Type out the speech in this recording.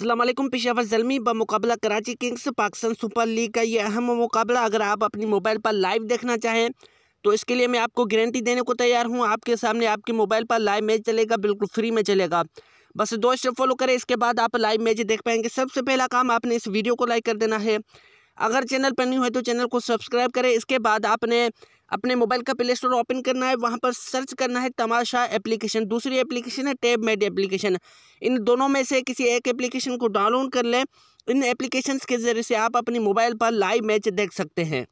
असलम पेशावर जलमी मुकाबला Karachi Kings Pakistan Super League का ये अहम मुकाबला अगर आप अपनी मोबाइल पर लाइव देखना चाहें तो इसके लिए मैं आपको गारंटी देने को तैयार हूँ आपके सामने आपके मोबाइल पर लाइव मैच चलेगा बिल्कुल फ्री में चलेगा बस दो स्टेप फॉलो करें इसके बाद आप लाइव मैच देख पाएंगे सबसे पहला काम आपने इस वीडियो को लाइक कर देना है अगर चैनल पर नहीं हो तो चैनल को सब्सक्राइब करें इसके बाद आपने अपने मोबाइल का प्ले स्टोर ओपन करना है वहाँ पर सर्च करना है तमाशा एप्लीकेशन दूसरी एप्लीकेशन है टैब मेड एप्लीकेशन इन दोनों में से किसी एक एप्लीकेशन को डाउनलोड कर लें इन एप्लीकेशन के ज़रिए से आप अपने मोबाइल पर लाइव मैच देख सकते हैं